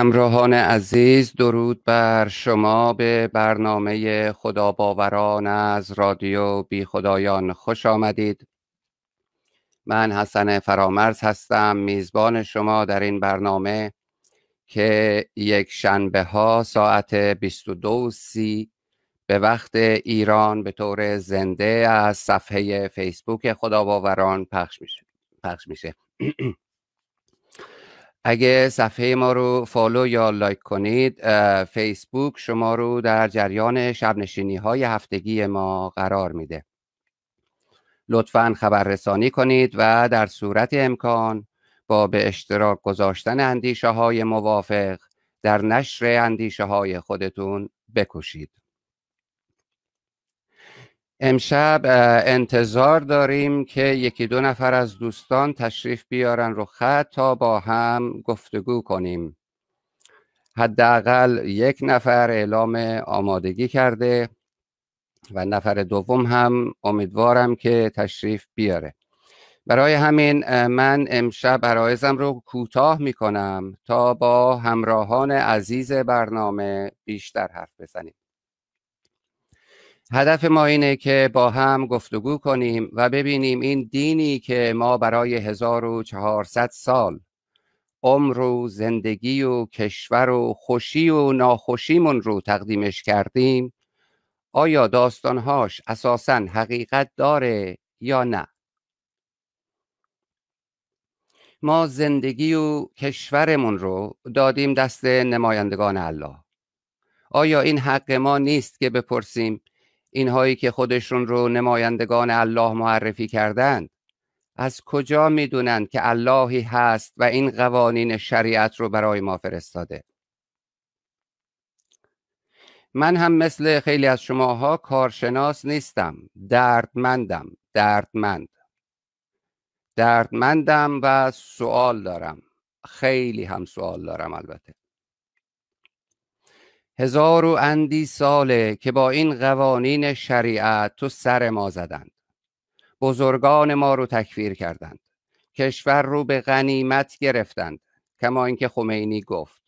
همراهان عزیز درود بر شما به برنامه خدا باوران از رادیو بی خدایان خوش آمدید من حسن فرامرز هستم میزبان شما در این برنامه که یک شنبه ها ساعت ۲سی به وقت ایران به طور زنده از صفحه فیسبوک خدا باوران پخش میشه پخش میشه اگه صفحه ما رو فالو یا لایک کنید فیسبوک شما رو در جریان شبنشینی های هفتگی ما قرار میده لطفا خبررسانی کنید و در صورت امکان با به اشتراک گذاشتن اندیشه های موافق در نشر اندیشه های خودتون بکوشید امشب انتظار داریم که یکی دو نفر از دوستان تشریف بیارن رو خط تا با هم گفتگو کنیم حداقل یک نفر اعلام آمادگی کرده و نفر دوم هم امیدوارم که تشریف بیاره برای همین من امشب عرایزم رو کوتاه می کنم تا با همراهان عزیز برنامه بیشتر حرف بزنیم هدف ما اینه که با هم گفتگو کنیم و ببینیم این دینی که ما برای 1400 سال عمر و زندگی و کشور و خوشی و ناخوشیمون رو تقدیمش کردیم آیا داستانهاش اساسا حقیقت داره یا نه ما زندگی و کشورمون رو دادیم دست نمایندگان الله آیا این حق ما نیست که بپرسیم اینهایی که خودشون رو نمایندگان الله معرفی کردند از کجا میدونند که اللهی هست و این قوانین شریعت رو برای ما فرستاده من هم مثل خیلی از شماها کارشناس نیستم دردمندم دردمند دردمندم و سوال دارم خیلی هم سوال دارم البته هزار و اندی ساله که با این قوانین شریعت تو سر ما زدند بزرگان ما رو تکفیر کردند کشور رو به غنیمت گرفتند کما اینکه خمینی گفت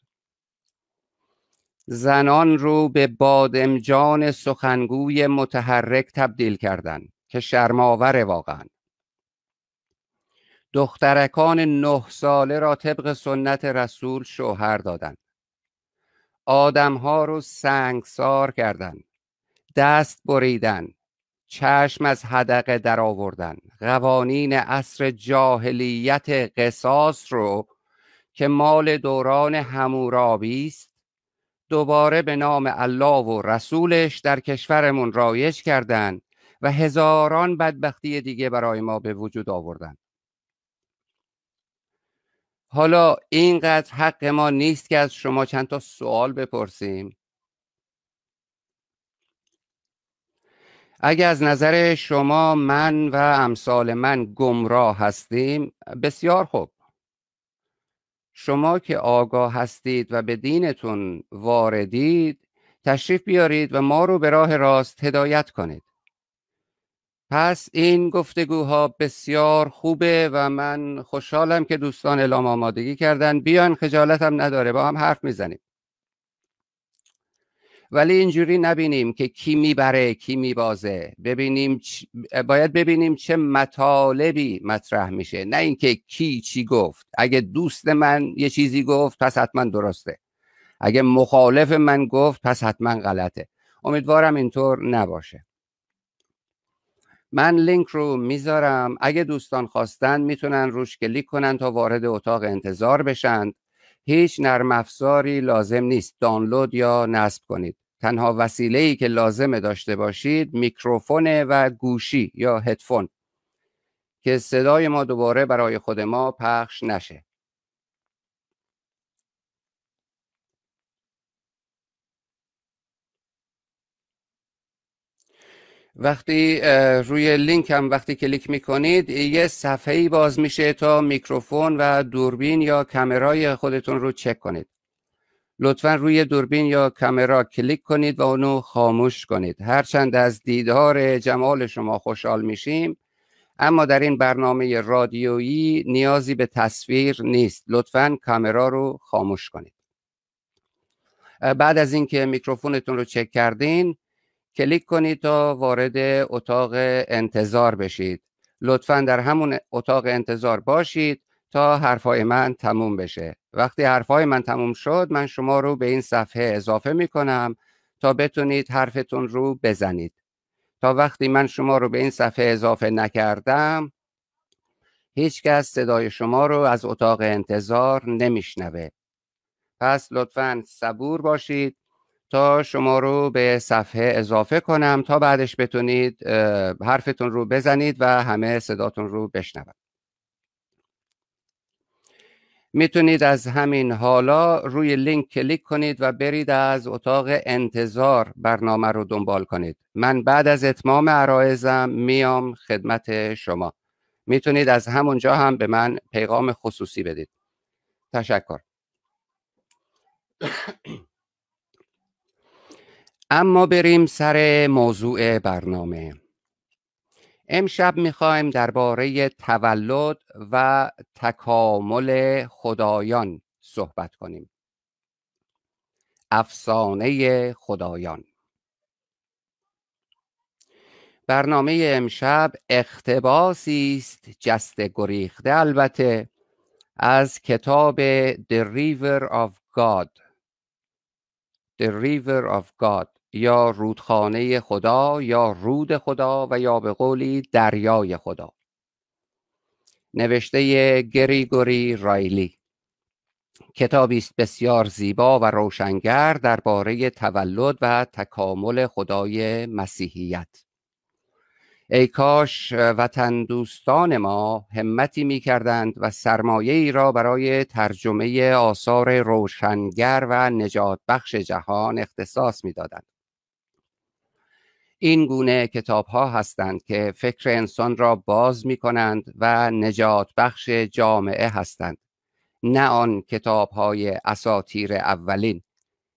زنان رو به بادمجان سخنگوی متحرک تبدیل کردند که شرماور واقعا دخترکان نه ساله را طبق سنت رسول شوهر دادند آدمها رو سنگسار کردن دست بریدن چشم از در آوردن، قوانین عصر جاهلیت قصاص رو که مال دوران همورابی است دوباره به نام الله و رسولش در کشورمون رایج کردند و هزاران بدبختی دیگه برای ما به وجود آوردن حالا اینقدر حق ما نیست که از شما چند تا سوال بپرسیم اگر از نظر شما من و امثال من گمراه هستیم بسیار خوب شما که آگاه هستید و به دینتون واردید تشریف بیارید و ما رو به راه راست هدایت کنید پس این گفتگوها بسیار خوبه و من خوشحالم که دوستان اعلام آمادگی کردن بیان خجالت هم نداره با هم حرف میزنیم ولی اینجوری نبینیم که کی میبره کی میبازه ببینیم باید ببینیم چه مطالبی مطرح میشه نه اینکه کی چی گفت اگه دوست من یه چیزی گفت پس حتما درسته اگه مخالف من گفت پس حتما غلطه امیدوارم اینطور نباشه من لینک رو میذارم اگه دوستان خواستن میتونن روش کلیک کنن تا وارد اتاق انتظار بشن هیچ نرم افزاری لازم نیست دانلود یا نصب کنید تنها وسیله ای که لازمه داشته باشید میکروفون و گوشی یا هدفون که صدای ما دوباره برای خود ما پخش نشه وقتی روی لینک هم وقتی کلیک میکنید یه صفحه ای باز میشه تا میکروفون و دوربین یا کامرای خودتون رو چک کنید لطفا روی دوربین یا کمرا کلیک کنید و اونو خاموش کنید هرچند از دیدار جمال شما خوشحال میشیم اما در این برنامه رادیویی نیازی به تصویر نیست لطفا کامرا رو خاموش کنید بعد از اینکه میکروفونتون رو چک کردین کلیک کنید تا وارد اتاق انتظار بشید لطفا در همون اتاق انتظار باشید تا حرفای من تموم بشه وقتی حرفای من تموم شد من شما رو به این صفحه اضافه می کنم تا بتونید حرفتون رو بزنید تا وقتی من شما رو به این صفحه اضافه نکردم هیچکس صدای شما رو از اتاق انتظار نمیشنوه پس لطفا صبور باشید تا شما رو به صفحه اضافه کنم تا بعدش بتونید حرفتون رو بزنید و همه صداتون رو بشنوم میتونید از همین حالا روی لینک کلیک کنید و برید از اتاق انتظار برنامه رو دنبال کنید من بعد از اتمام عرایزم میام خدمت شما میتونید از همونجا هم به من پیغام خصوصی بدید تشکر اما بریم سر موضوع برنامه امشب میخوایم درباره تولد و تکامل خدایان صحبت کنیم افسانه خدایان برنامه امشب اختباسی است جست گریخته البته از کتاب The River of God The River of God یا رودخانه خدا یا رود خدا و یا به قولی دریای خدا نوشته گریگوری رایلی کتابی است بسیار زیبا و روشنگر درباره تولد و تکامل خدای مسیحیت ای کاش وطن دوستان ما همتی می کردند و سرمایه ای را برای ترجمه آثار روشنگر و نجات بخش جهان اختصاص می دادند. این گونه کتاب ها هستند که فکر انسان را باز می کنند و نجات بخش جامعه هستند نه آن کتاب های اساتیر اولین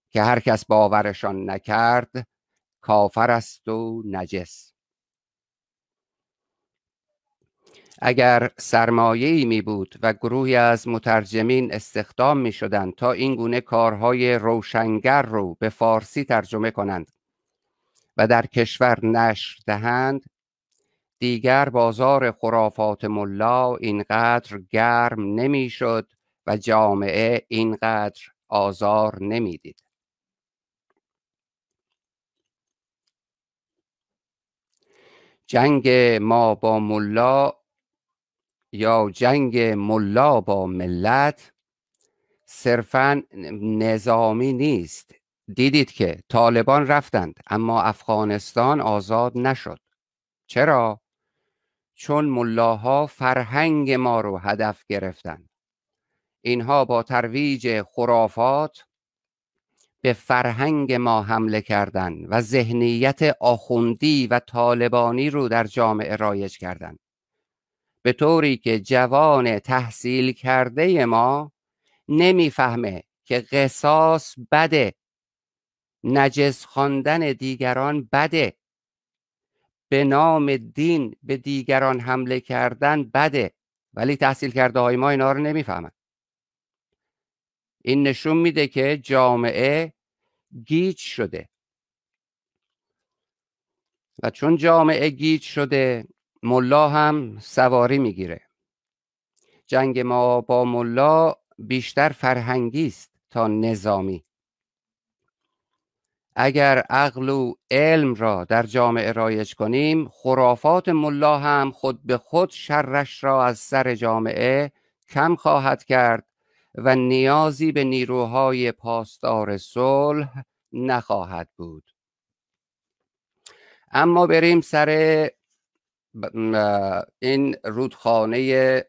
که هر کس باورشان نکرد کافر است و نجس اگر ای می بود و گروهی از مترجمین استخدام می شدند تا این گونه کارهای روشنگر رو به فارسی ترجمه کنند و در کشور نشر دهند دیگر بازار خرافات ملا اینقدر گرم نمیشد و جامعه اینقدر آزار نمیدید جنگ ما با ملا یا جنگ ملا با ملت صرفا نظامی نیست دیدید که طالبان رفتند اما افغانستان آزاد نشد چرا؟ چون ملاها فرهنگ ما رو هدف گرفتند اینها با ترویج خرافات به فرهنگ ما حمله کردند و ذهنیت آخوندی و طالبانی رو در جامعه رایج کردند به طوری که جوان تحصیل کرده ما نمیفهمه که قصاص بده نجس خواندن دیگران بده به نام دین به دیگران حمله کردن بده ولی تحصیل کرده های ما اینا رو نمیفهمن این نشون میده که جامعه گیج شده و چون جامعه گیج شده ملا هم سواری میگیره جنگ ما با ملا بیشتر فرهنگی است تا نظامی اگر عقل و علم را در جامعه رایج کنیم خرافات ملا هم خود به خود شرش را از سر جامعه کم خواهد کرد و نیازی به نیروهای پاسدار صلح نخواهد بود اما بریم سر این رودخانه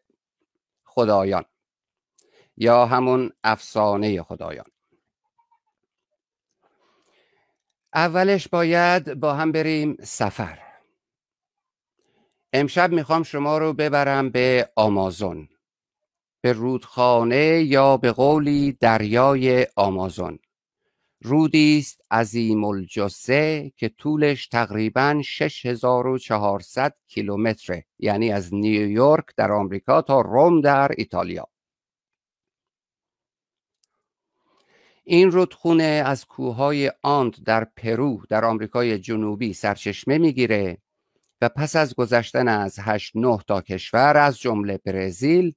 خدایان یا همون افسانه خدایان اولش باید با هم بریم سفر امشب میخوام شما رو ببرم به آمازون به رودخانه یا به قولی دریای آمازون رودی است عظیم الجسه که طولش تقریبا 6400 کیلومتره یعنی از نیویورک در آمریکا تا روم در ایتالیا این رودخونه از کوههای آند در پرو در آمریکای جنوبی سرچشمه میگیره و پس از گذشتن از 8 9 تا کشور از جمله برزیل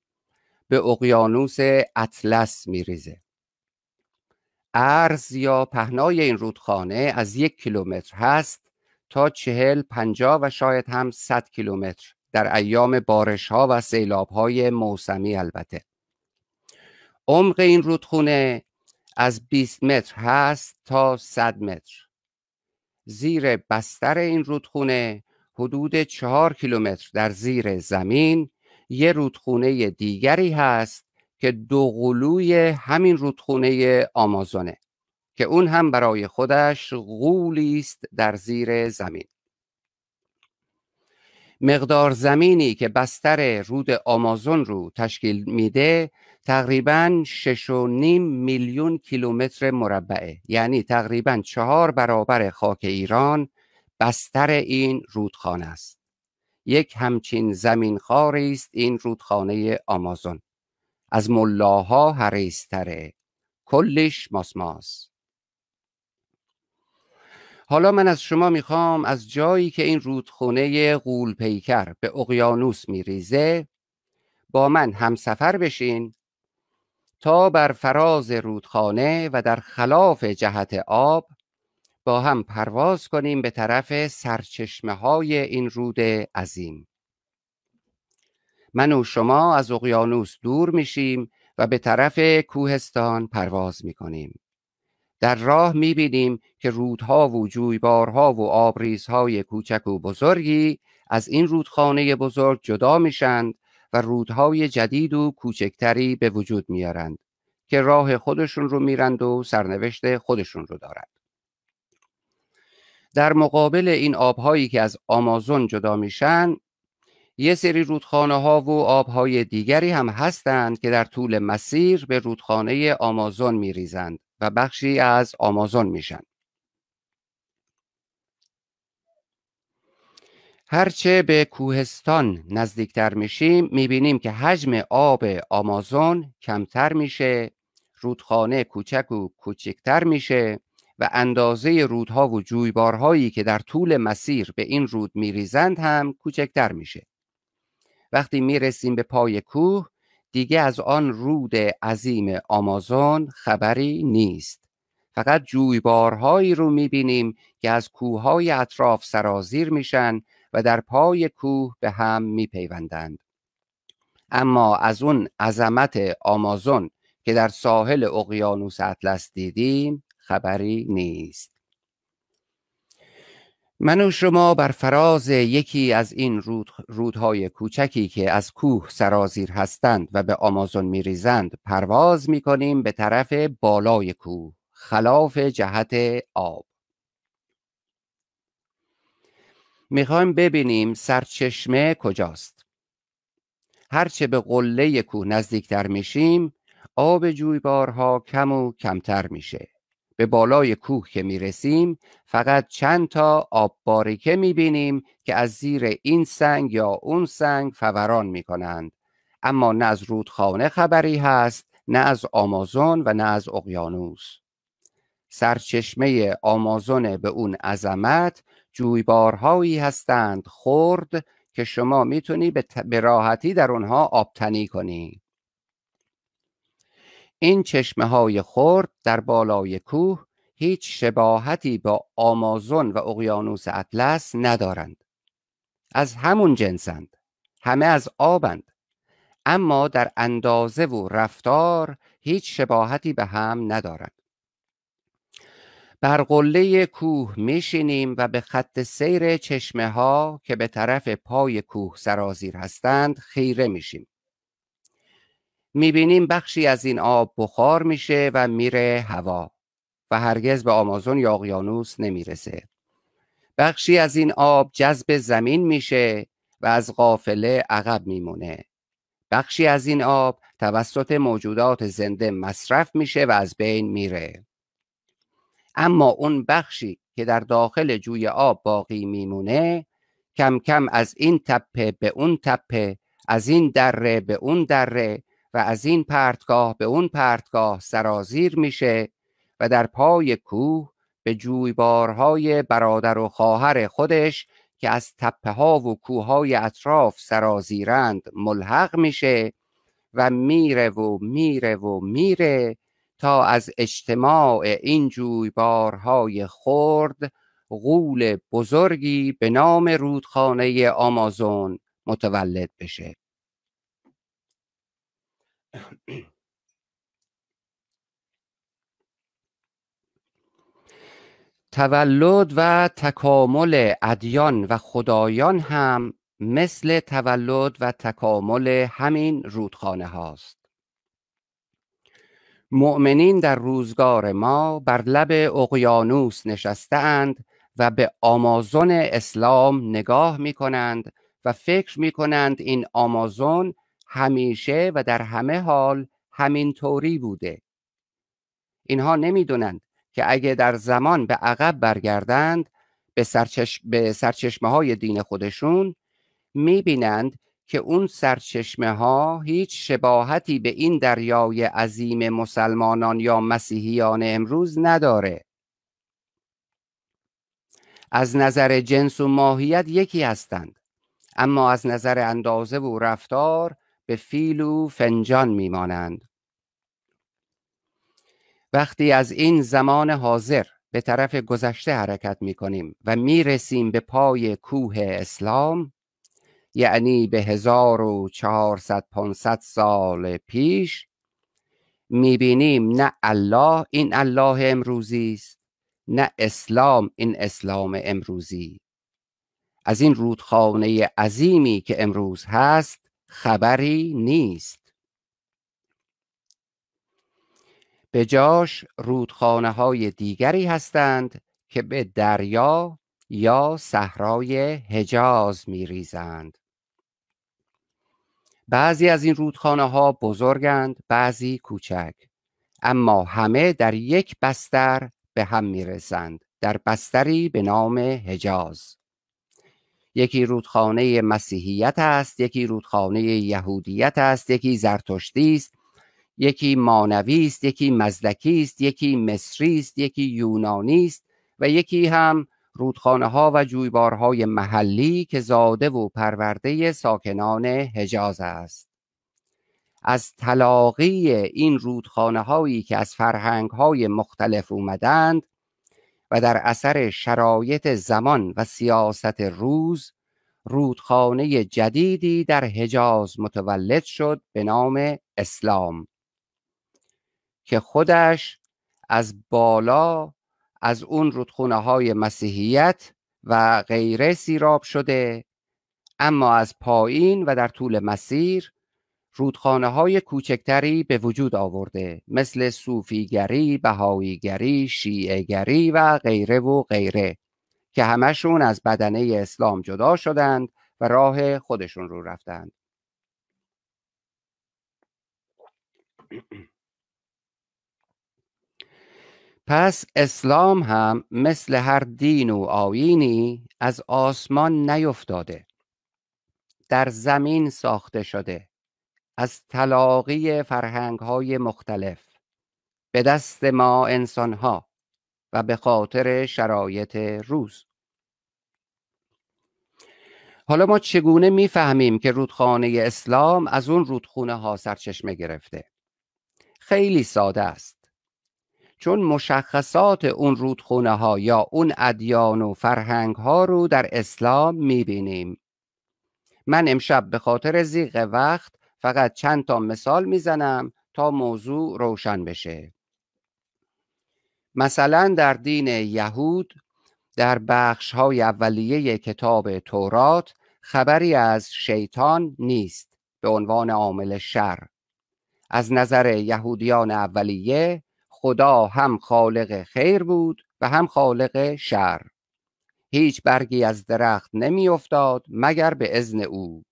به اقیانوس اطلس میریزه عرض یا پهنای این رودخانه از یک کیلومتر هست تا چهل پنجاه و شاید هم 100 کیلومتر در ایام بارش ها و سیلاب های موسمی البته عمق این رودخونه از 20 متر هست تا 100 متر زیر بستر این رودخونه حدود 4 کیلومتر در زیر زمین یه رودخونه دیگری هست که غلوی همین رودخونه آمازونه که اون هم برای خودش غولی است در زیر زمین مقدار زمینی که بستر رود آمازون رو تشکیل میده تقریبا 6.5 میلیون کیلومتر مربعه یعنی تقریبا چهار برابر خاک ایران بستر این رودخانه است یک همچین زمین خاری است این رودخانه آمازون از ملاها هریستره کلش ماسماس حالا من از شما میخوام از جایی که این رودخونه قول پیکر به اقیانوس میریزه با من همسفر بشین تا بر فراز رودخانه و در خلاف جهت آب با هم پرواز کنیم به طرف سرچشمه های این رود عظیم من و شما از اقیانوس دور میشیم و به طرف کوهستان پرواز میکنیم در راه میبینیم که رودها و جویبارها و آبریزهای کوچک و بزرگی از این رودخانه بزرگ جدا میشند و رودهای جدید و کوچکتری به وجود میارند که راه خودشون رو میرند و سرنوشت خودشون رو دارند در مقابل این آبهایی که از آمازون جدا میشن یه سری رودخانه ها و آبهای دیگری هم هستند که در طول مسیر به رودخانه آمازون میریزند و بخشی از آمازون میشن هرچه به کوهستان نزدیکتر میشیم میبینیم که حجم آب آمازون کمتر میشه رودخانه کوچک و کوچکتر میشه و اندازه رودها و جویبارهایی که در طول مسیر به این رود میریزند هم کوچکتر میشه وقتی میرسیم به پای کوه دیگه از آن رود عظیم آمازون خبری نیست فقط جویبارهایی رو میبینیم که از کوههای اطراف سرازیر میشن و در پای کوه به هم میپیوندند اما از اون عظمت آمازون که در ساحل اقیانوس اطلس دیدیم خبری نیست من و شما بر فراز یکی از این رود، رودهای کوچکی که از کوه سرازیر هستند و به آمازون میریزند پرواز کنیم به طرف بالای کوه خلاف جهت آب میخوایم ببینیم سرچشمه کجاست هرچه به قله کوه نزدیکتر میشیم آب جویبارها کم و کمتر میشه به بالای کوه که رسیم فقط چند تا آب باریکه میبینیم که از زیر این سنگ یا اون سنگ فوران کنند. اما نه از رودخانه خبری هست نه از آمازون و نه از اقیانوس سرچشمه آمازون به اون عظمت جویبارهایی هستند خرد که شما میتونی به راحتی در اونها آبتنی کنی این چشمه های خرد در بالای کوه هیچ شباهتی با آمازون و اقیانوس اطلس ندارند از همون جنسند همه از آبند اما در اندازه و رفتار هیچ شباهتی به هم ندارند بر قله کوه میشینیم و به خط سیر چشمه ها که به طرف پای کوه سرازیر هستند خیره میشیم میبینیم بخشی از این آب بخار میشه و میره هوا و هرگز به آمازون یا اقیانوس نمیرسه بخشی از این آب جذب زمین میشه و از قافله عقب میمونه بخشی از این آب توسط موجودات زنده مصرف میشه و از بین میره اما اون بخشی که در داخل جوی آب باقی میمونه کم کم از این تپه به اون تپه از این دره به اون دره و از این پرتگاه به اون پرتگاه سرازیر میشه و در پای کوه به جویبارهای برادر و خواهر خودش که از تپه ها و کوه های اطراف سرازیرند ملحق میشه و میره و میره و میره تا از اجتماع این جویبارهای خرد غول بزرگی به نام رودخانه آمازون متولد بشه تولد و تکامل ادیان و خدایان هم مثل تولد و تکامل همین رودخانه هاست مؤمنین در روزگار ما بر لب اقیانوس نشستند و به آمازون اسلام نگاه می کنند و فکر می کنند این آمازون همیشه و در همه حال همین طوری بوده اینها نمیدونند که اگه در زمان به عقب برگردند به, سرچش... به سرچشمه های دین خودشون میبینند که اون سرچشمه ها هیچ شباهتی به این دریای عظیم مسلمانان یا مسیحیان امروز نداره از نظر جنس و ماهیت یکی هستند اما از نظر اندازه و رفتار به فیل و فنجان میمانند وقتی از این زمان حاضر به طرف گذشته حرکت می و میرسیم به پای کوه اسلام یعنی به چهارصد پانصد سال پیش می بینیم نه الله این الله امروزی است نه اسلام این اسلام امروزی از این رودخانه عظیمی که امروز هست خبری نیست به جاش رودخانه های دیگری هستند که به دریا یا صحرای حجاز می ریزند. بعضی از این رودخانه ها بزرگند بعضی کوچک اما همه در یک بستر به هم می رسند. در بستری به نام حجاز یکی رودخانه مسیحیت است یکی رودخانه یهودیت است یکی زرتشتی است یکی مانوی است یکی مزدکی است یکی مصری است یکی یونانی است و یکی هم رودخانه ها و جویبارهای محلی که زاده و پرورده ساکنان حجاز است از تلاقی این رودخانه هایی که از فرهنگ های مختلف اومدند و در اثر شرایط زمان و سیاست روز رودخانه جدیدی در حجاز متولد شد به نام اسلام که خودش از بالا از اون رودخونه های مسیحیت و غیره سیراب شده اما از پایین و در طول مسیر رودخانه های کوچکتری به وجود آورده مثل صوفیگری، بهاییگری، شیعگری و غیره و غیره که همشون از بدنه اسلام جدا شدند و راه خودشون رو رفتند پس اسلام هم مثل هر دین و آینی از آسمان نیفتاده در زمین ساخته شده از تلاقی فرهنگ های مختلف به دست ما انسان ها و به خاطر شرایط روز حالا ما چگونه میفهمیم که رودخانه اسلام از اون رودخونه ها سرچشمه گرفته خیلی ساده است چون مشخصات اون رودخونه ها یا اون ادیان و فرهنگ ها رو در اسلام میبینیم من امشب به خاطر زیغ وقت فقط چند تا مثال میزنم تا موضوع روشن بشه مثلا در دین یهود در بخش های اولیه کتاب تورات خبری از شیطان نیست به عنوان عامل شر از نظر یهودیان اولیه خدا هم خالق خیر بود و هم خالق شر هیچ برگی از درخت نمیافتاد مگر به اذن او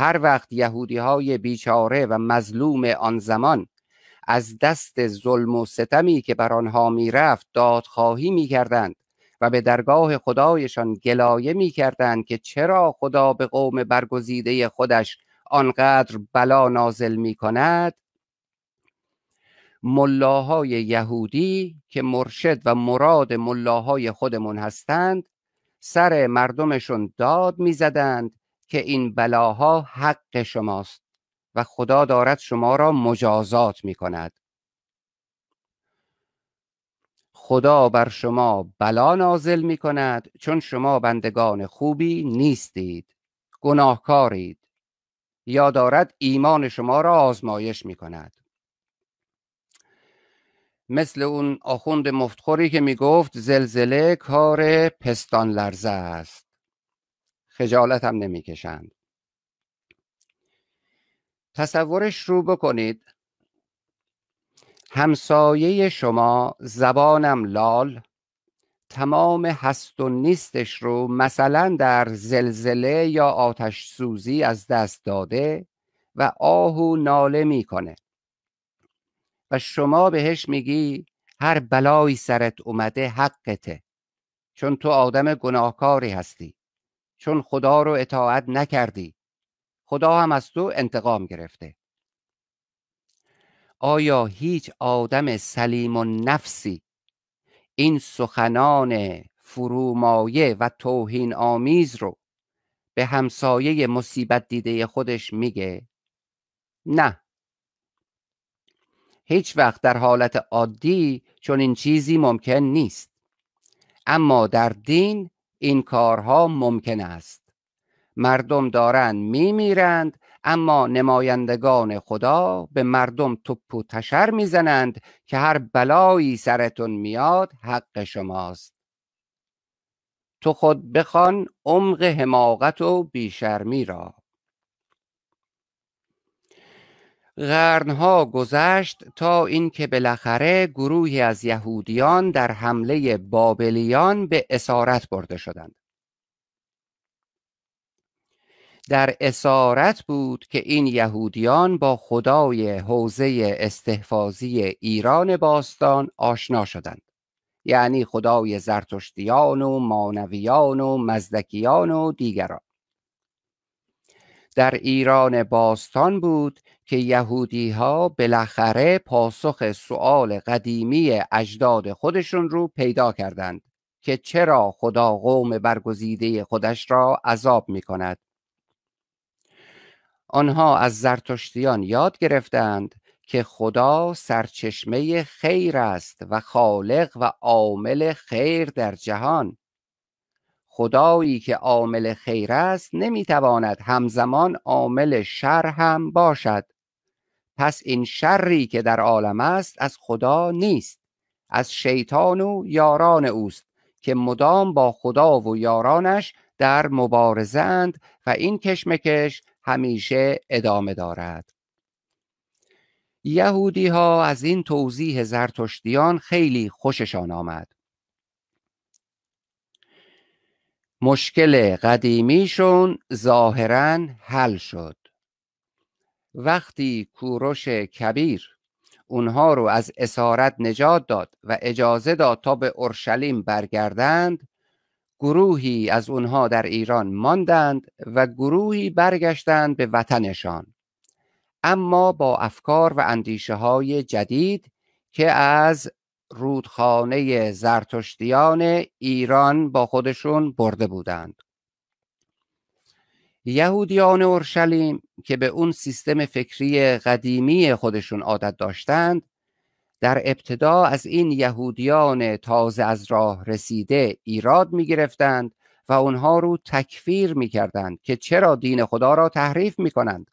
هر وقت یهودی های بیچاره و مظلوم آن زمان از دست ظلم و ستمی که بر آنها میرفت دادخواهی میکردند و به درگاه خدایشان گلایه میکردند که چرا خدا به قوم برگزیده خودش آنقدر بلا نازل میکند ملاهای یهودی که مرشد و مراد ملاهای خودمون هستند سر مردمشون داد میزدند که این بلاها حق شماست و خدا دارد شما را مجازات می کند خدا بر شما بلا نازل می کند چون شما بندگان خوبی نیستید گناهکارید یا دارد ایمان شما را آزمایش می کند مثل اون آخوند مفتخوری که می گفت زلزله کار پستان لرزه است خجالت هم نمیکشند تصورش رو بکنید همسایه شما زبانم لال تمام هست و نیستش رو مثلا در زلزله یا آتش سوزی از دست داده و آهو ناله میکنه و شما بهش میگی هر بلایی سرت اومده حقته چون تو آدم گناهکاری هستی چون خدا رو اطاعت نکردی خدا هم از تو انتقام گرفته آیا هیچ آدم سلیم و نفسی این سخنان فرومایه و توهین آمیز رو به همسایه مصیبت دیده خودش میگه نه هیچ وقت در حالت عادی چون این چیزی ممکن نیست اما در دین این کارها ممکن است مردم دارند میمیرند اما نمایندگان خدا به مردم توپ و تشر میزنند که هر بلایی سرتون میاد حق شماست تو خود بخوان عمق حماقت و بیشرمی را قرنها گذشت تا اینکه بالاخره گروهی از یهودیان در حمله بابلیان به اسارت برده شدند در اسارت بود که این یهودیان با خدای حوزه استحفاظی ایران باستان آشنا شدند یعنی خدای زرتشتیان و مانویان و مزدکیان و دیگران در ایران باستان بود که یهودی ها بالاخره پاسخ سؤال قدیمی اجداد خودشون رو پیدا کردند که چرا خدا قوم برگزیده خودش را عذاب می کند. آنها از زرتشتیان یاد گرفتند که خدا سرچشمه خیر است و خالق و عامل خیر در جهان خدایی که عامل خیر است نمیتواند همزمان عامل شر هم باشد پس این شری که در عالم است از خدا نیست از شیطان و یاران اوست که مدام با خدا و یارانش در مبارزه و این کشمکش همیشه ادامه دارد یهودی ها از این توضیح زرتشتیان خیلی خوششان آمد مشکل قدیمیشون ظاهرا حل شد وقتی کوروش کبیر اونها رو از اسارت نجات داد و اجازه داد تا به اورشلیم برگردند گروهی از اونها در ایران ماندند و گروهی برگشتند به وطنشان اما با افکار و اندیشه های جدید که از رودخانه زرتشتیان ایران با خودشون برده بودند یهودیان اورشلیم که به اون سیستم فکری قدیمی خودشون عادت داشتند در ابتدا از این یهودیان تازه از راه رسیده ایراد می گرفتند و اونها رو تکفیر می کردند که چرا دین خدا را تحریف می کنند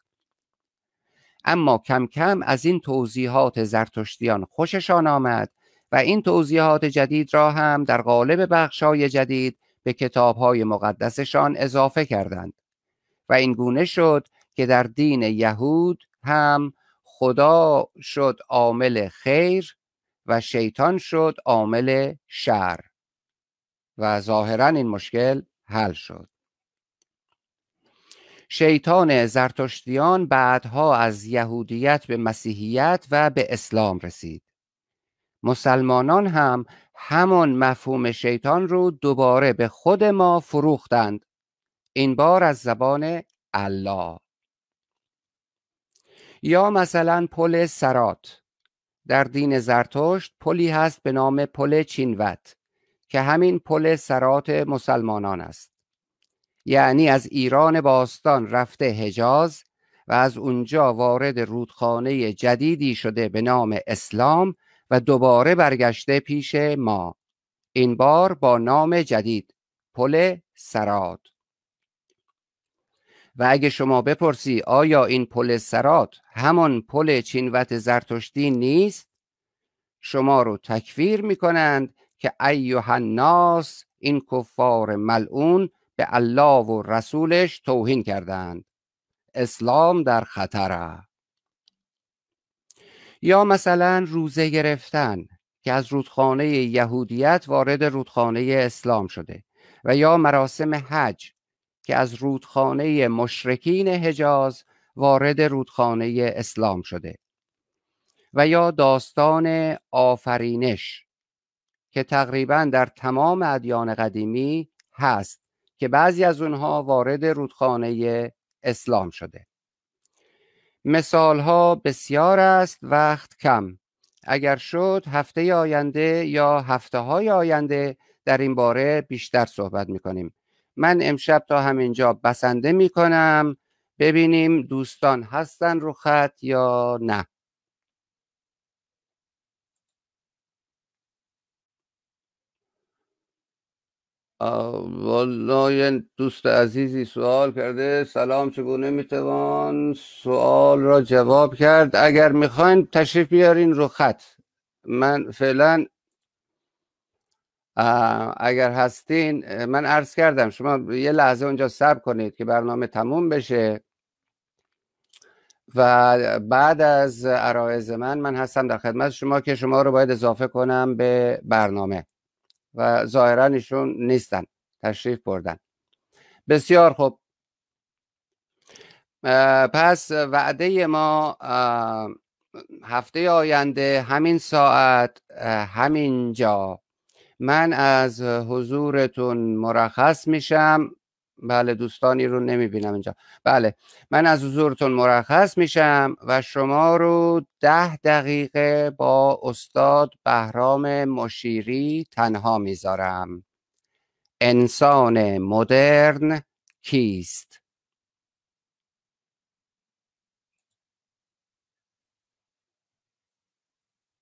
اما کم کم از این توضیحات زرتشتیان خوششان آمد و این توضیحات جدید را هم در قالب بخشای جدید به کتابهای مقدسشان اضافه کردند و این گونه شد که در دین یهود هم خدا شد عامل خیر و شیطان شد عامل شر و ظاهرا این مشکل حل شد شیطان زرتشتیان بعدها از یهودیت به مسیحیت و به اسلام رسید مسلمانان هم همان مفهوم شیطان رو دوباره به خود ما فروختند این بار از زبان الله یا مثلا پل سرات در دین زرتشت پلی هست به نام پل چینوت که همین پل سرات مسلمانان است یعنی از ایران باستان رفته حجاز و از اونجا وارد رودخانه جدیدی شده به نام اسلام و دوباره برگشته پیش ما این بار با نام جدید پل سراد و اگه شما بپرسی آیا این پل سراد همان پل چینوت زرتشتی نیست شما رو تکفیر میکنند که ایوه الناس این کفار ملعون به الله و رسولش توهین کردند اسلام در خطر است یا مثلا روزه گرفتن که از رودخانه یهودیت وارد رودخانه اسلام شده و یا مراسم حج که از رودخانه مشرکین حجاز وارد رودخانه اسلام شده و یا داستان آفرینش که تقریبا در تمام ادیان قدیمی هست که بعضی از اونها وارد رودخانه اسلام شده مثال ها بسیار است وقت کم اگر شد هفته آینده یا هفته های آینده در این باره بیشتر صحبت می کنیم من امشب تا همینجا بسنده می کنم ببینیم دوستان هستن رو خط یا نه والا یه دوست عزیزی سوال کرده سلام چگونه میتوان سوال را جواب کرد اگر میخواین تشریف بیارین رو خط من فعلا اگر هستین من عرض کردم شما یه لحظه اونجا صبر کنید که برنامه تموم بشه و بعد از عرائز من من هستم در خدمت شما که شما رو باید اضافه کنم به برنامه و ظاهرا ایشون نیستن تشریف بردن بسیار خوب پس وعده ما هفته آینده همین ساعت همین جا من از حضورتون مرخص میشم بله دوستانی رو نمیبینم اینجا بله من از حضورتون مرخص میشم و شما رو ده دقیقه با استاد بهرام مشیری تنها میذارم انسان مدرن کیست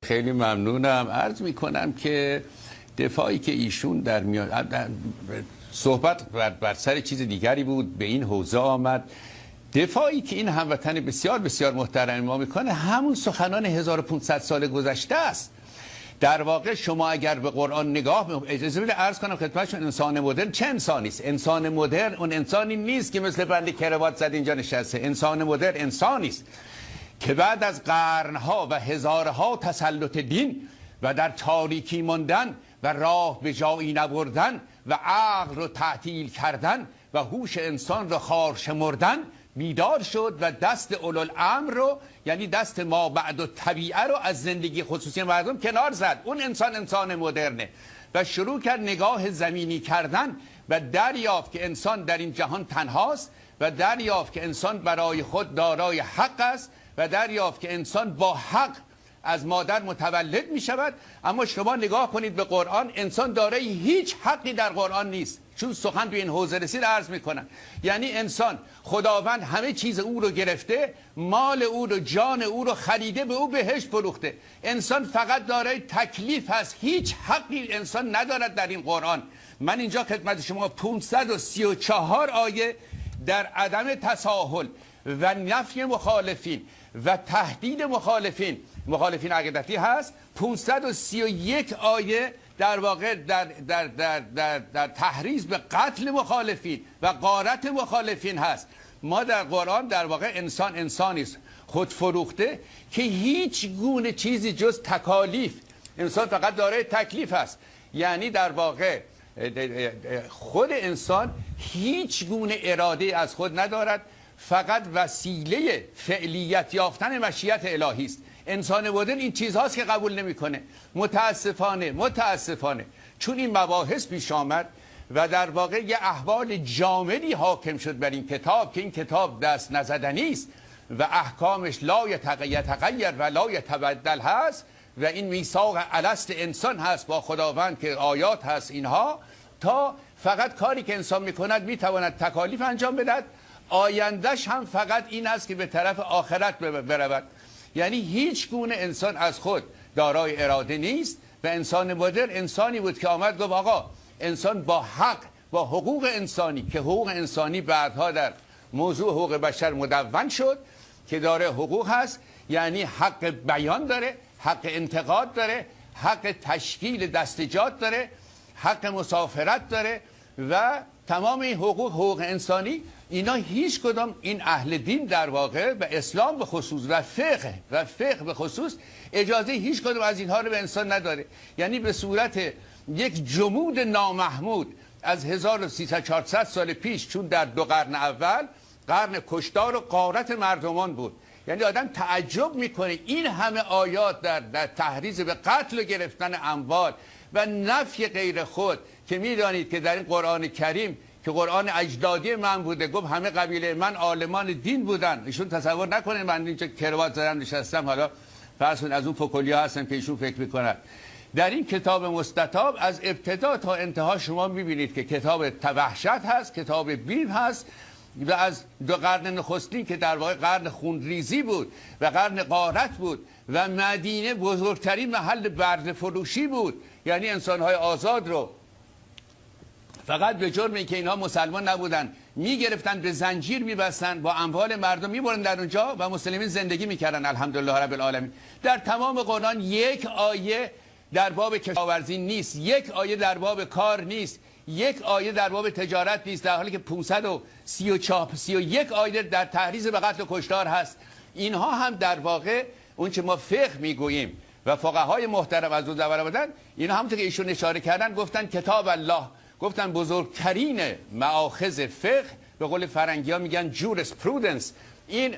خیلی ممنونم عرض میکنم که دفاعی که ایشون در میان صحبت بر, بر سر چیز دیگری بود به این حوزه آمد دفاعی که این هموطن بسیار بسیار محترم ما میکنه همون سخنان 1500 سال گذشته است در واقع شما اگر به قرآن نگاه اجازه بده عرض کنم خدمتشون انسان مدرن چه انسانی است انسان مدرن اون انسانی نیست که مثل بنده کروات زد اینجا نشسته انسان مدرن انسانی است که بعد از قرنها و هزارها تسلط دین و در تاریکی ماندن و راه به جایی نبردن و عقل رو تعطیل کردن و هوش انسان رو خار شمردن بیدار شد و دست امر رو یعنی دست ما بعد و طبیعه رو از زندگی خصوصی مردم کنار زد اون انسان انسان مدرنه و شروع کرد نگاه زمینی کردن و دریافت که انسان در این جهان تنهاست و دریافت که انسان برای خود دارای حق است و دریافت که انسان با حق از مادر متولد می شود اما شما نگاه کنید به قرآن انسان داره هیچ حقی در قرآن نیست چون سخن تو این حوزه رسید عرض کنن. یعنی انسان خداوند همه چیز او رو گرفته مال او رو جان او رو خریده به او بهش فروخته انسان فقط دارای تکلیف هست هیچ حقی انسان ندارد در این قرآن من اینجا خدمت شما 534 آیه در عدم تساهل و نفی مخالفین و تهدید مخالفین مخالفین عقیدتی هست 531 آیه در واقع در, در, در, در, در تحریز به قتل مخالفین و قارت مخالفین هست ما در قرآن در واقع انسان انسانی است خود فروخته که هیچ گونه چیزی جز تکالیف انسان فقط داره تکلیف هست یعنی در واقع خود انسان هیچ گونه اراده از خود ندارد فقط وسیله فعلیت یافتن مشیت الهی است انسان بودن این چیزهاست که قبول نمیکنه متاسفانه متاسفانه چون این مباحث پیش آمد و در واقع یه احوال جاملی حاکم شد بر این کتاب که این کتاب دست نزدنی است و احکامش لا تغییر و لا تبدل هست و این میثاق الست انسان هست با خداوند که آیات هست اینها تا فقط کاری که انسان میکند میتواند تکالیف انجام بدهد آیندهش هم فقط این است که به طرف آخرت برود یعنی هیچ گونه انسان از خود دارای اراده نیست و انسان مدر انسانی بود که آمد گفت آقا انسان با حق با حقوق انسانی که حقوق انسانی بعدها در موضوع حقوق بشر مدون شد که داره حقوق هست یعنی حق بیان داره حق انتقاد داره حق تشکیل دستجات داره حق مسافرت داره و تمام این حقوق حقوق انسانی اینا هیچ کدام این اهل دین در واقع و اسلام به خصوص و فقه و فقه به خصوص اجازه هیچ کدام از اینها رو به انسان نداره یعنی به صورت یک جمود نامحمود از 1300 سال پیش چون در دو قرن اول قرن کشتار و قارت مردمان بود یعنی آدم تعجب میکنه این همه آیات در, در تحریز به قتل و گرفتن اموال و نفی غیر خود که میدانید که در این قرآن کریم که قرآن اجدادی من بوده گفت همه قبیله من آلمان دین بودن ایشون تصور نکنه من اینجا کروات زدم نشستم حالا پسون از اون ها هستم که ایشون فکر میکنن در این کتاب مستطاب از ابتدا تا انتها شما میبینید که کتاب توحشت هست کتاب بیم هست و از دو قرن نخستین که در واقع قرن خونریزی بود و قرن قارت بود و مدینه بزرگترین محل برد فروشی بود یعنی انسانهای آزاد رو فقط به جرم که اینها مسلمان نبودن میگرفتن به زنجیر میبستن با اموال مردم میبرن در اونجا و مسلمین زندگی میکردن الحمدلله رب العالمین در تمام قرآن یک آیه در باب کشاورزی نیست یک آیه در باب کار نیست یک آیه در باب تجارت نیست در حالی که یک آیه در تحریز به قتل و کشتار هست اینها هم در واقع اون چه ما فقه میگوییم و فقهای محترم از اون زبر بودن اینا همونطور که ایشون اشاره کردن گفتن کتاب الله گفتن بزرگترین معاخذ فقه به قول فرنگی ها میگن جورس پرودنس این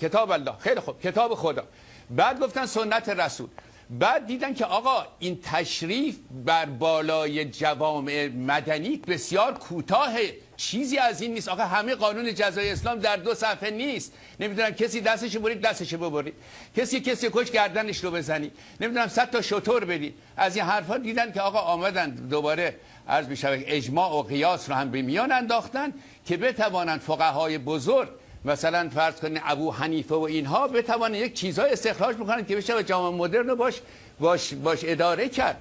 کتاب الله خیلی خوب کتاب خدا بعد گفتن سنت رسول بعد دیدن که آقا این تشریف بر بالای جوامع مدنی بسیار کوتاه چیزی از این نیست آقا همه قانون جزای اسلام در دو صفحه نیست نمیدونم کسی دستش برید دستش ببرید کسی کسی کش گردنش رو بزنی نمیدونم صد تا شطور بدی از این حرفا دیدن که آقا آمدن دوباره عرض می شود اجماع و قیاس رو هم به میان انداختن که بتوانند فقهای بزرگ مثلا فرض کنید ابو حنیفه و اینها بتوانند یک چیزهای استخراج بکنند که بشه جامعه مدرن باش, باش, باش اداره کرد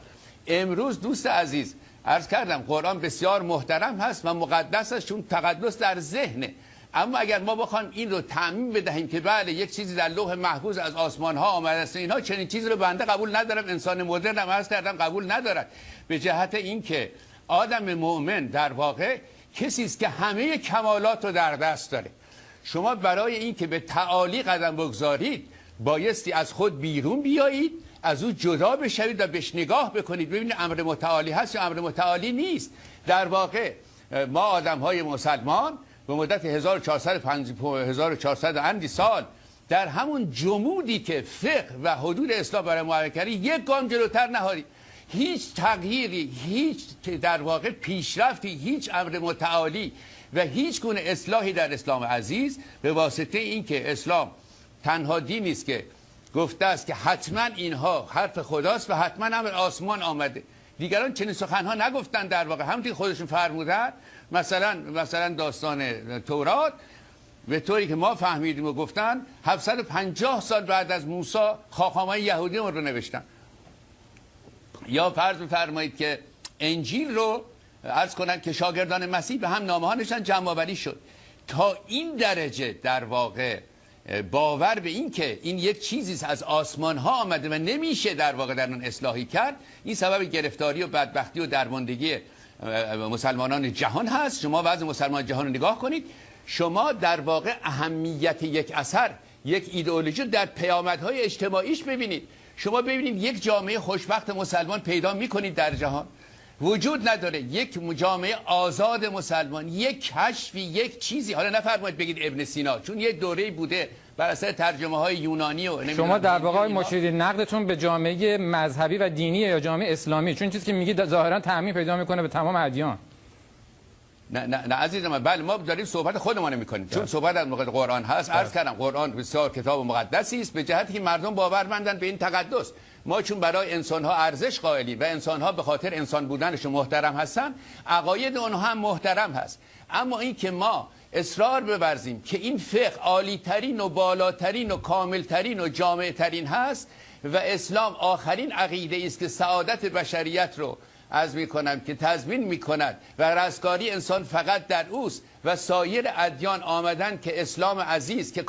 امروز دوست عزیز عرض کردم قرآن بسیار محترم هست و مقدس است چون تقدس در ذهنه اما اگر ما بخوام این رو تعمین بدهیم که بله یک چیزی در لوح محفوظ از آسمان ها آمده است اینها چنین چیزی رو بنده قبول ندارم انسان مدرن هم هست کردم قبول ندارد به جهت اینکه آدم مؤمن در واقع کسی است که همه کمالات رو در دست داره شما برای اینکه به تعالی قدم بگذارید بایستی از خود بیرون بیایید از او جدا بشوید و بهش نگاه بکنید ببینید امر متعالی هست یا امر متعالی نیست در واقع ما آدم های مسلمان به مدت 1400 اندی سال در همون جمودی که فقه و حدود اسلام برای معرفی یک گام جلوتر نهارید هیچ تغییری هیچ در واقع پیشرفتی هیچ امر متعالی و هیچ گونه اصلاحی در اسلام عزیز به واسطه اینکه اسلام تنها دینی است که گفته است که حتما اینها حرف خداست و حتما هم آسمان آمده دیگران چنین سخنها نگفتن در واقع همونطور خودشون فرمودن مثلا مثلا داستان تورات به طوری که ما فهمیدیم و گفتن 750 سال بعد از موسی خاخامای یهودی رو نوشتن یا فرض بفرمایید که انجیل رو عرض کنند که شاگردان مسیح به هم نامه ها نشن جمع شد تا این درجه در واقع باور به این که این یک چیزی از آسمان ها آمده و نمیشه در واقع در اون اصلاحی کرد این سبب گرفتاری و بدبختی و درماندگی مسلمانان جهان هست شما وضع مسلمان جهان رو نگاه کنید شما در واقع اهمیت یک اثر یک ایدئولوژی در پیامدهای اجتماعیش ببینید شما ببینید یک جامعه خوشبخت مسلمان پیدا میکنید در جهان وجود نداره یک جامعه آزاد مسلمان یک کشفی یک چیزی حالا نفرمایید بگید ابن سینا چون یه دوره بوده بر اثر ترجمه های یونانی و شما در واقع مشیدی نقدتون به جامعه مذهبی و دینی یا جامعه اسلامی چون چیزی که میگید ظاهرا تعمیم پیدا میکنه به تمام ادیان نه نه عزیز من بله ما داریم صحبت خودمان میکنیم چون بله. صحبت از مقدس قرآن هست عرض بله. کردم قرآن بسیار کتاب مقدسی است به جهتی که مردم باورمندن به این تقدس ما چون برای انسان ها ارزش قائلی و انسان ها به خاطر انسان بودنشون محترم هستن عقاید اونها هم محترم هست اما این که ما اصرار ببرزیم که این فقه عالی ترین و بالاترین و کامل ترین و جامع ترین هست و اسلام آخرین عقیده است که سعادت بشریت رو از می کنم که تضمین می کند و رستگاری انسان فقط در اوست و سایر ادیان آمدن که اسلام عزیز که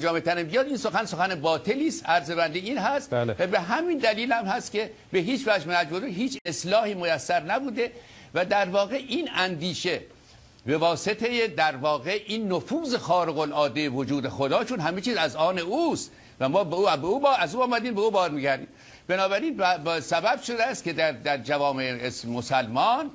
جامعه تن بیاد این سخن سخن باطلی است عرض بنده این هست بله. و به همین دلیل هم هست که به هیچ وجه مجبور هیچ اصلاحی میسر نبوده و در واقع این اندیشه به واسطه در واقع این نفوذ خارق العاده وجود خدا چون همه چیز از آن اوست و ما به او با از او آمدیم به او بار میگردیم بنابراین با سبب شده است که در, در جوامع مسلمان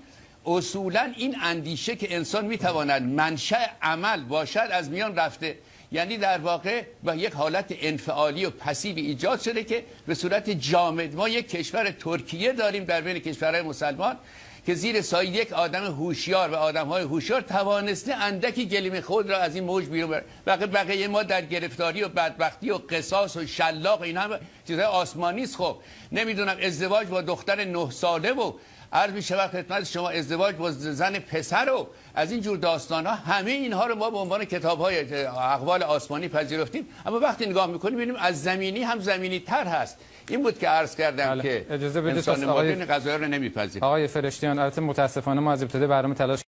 اصولا این اندیشه که انسان میتواند منشأ عمل باشد از میان رفته یعنی در واقع با یک حالت انفعالی و پسیو ایجاد شده که به صورت جامد ما یک کشور ترکیه داریم در بین کشورهای مسلمان که زیر سایه یک آدم هوشیار و آدم های هوشیار توانسته اندکی گلیم خود را از این موج بیرون بره بقیه, بقیه ما در گرفتاری و بدبختی و قصاص و شلاق این هم چیزهای آسمانی است خب نمیدونم ازدواج با دختر نه ساله و عرض می وقت خدمت شما ازدواج با زن پسر و از این جور داستان ها همه اینها رو ما به عنوان کتاب های اقوال آسمانی پذیرفتیم اما وقتی نگاه میکنیم ببینیم از زمینی هم زمینی تر هست این بود که عرض کردم بله. که اجازه بدید انسان رو نمیپذیم آقای فرشتیان البته متاسفانه ما از ابتدا برنامه تلاش